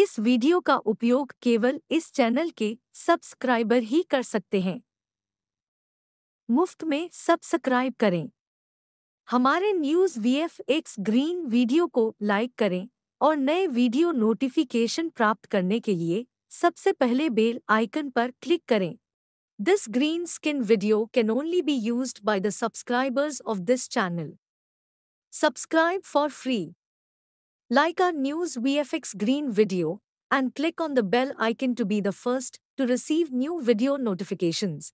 इस वीडियो का उपयोग केवल इस चैनल के सब्सक्राइबर ही कर सकते हैं मुफ्त में सब्सक्राइब करें हमारे न्यूज वीएफएक्स ग्रीन वीडियो को लाइक करें और नए वीडियो नोटिफिकेशन प्राप्त करने के लिए सबसे पहले बेल आइकन पर क्लिक करें this green skin video can only be used by the subscribers of this channel subscribe for free Like our news VFX green video and click on the bell icon to be the first to receive new video notifications.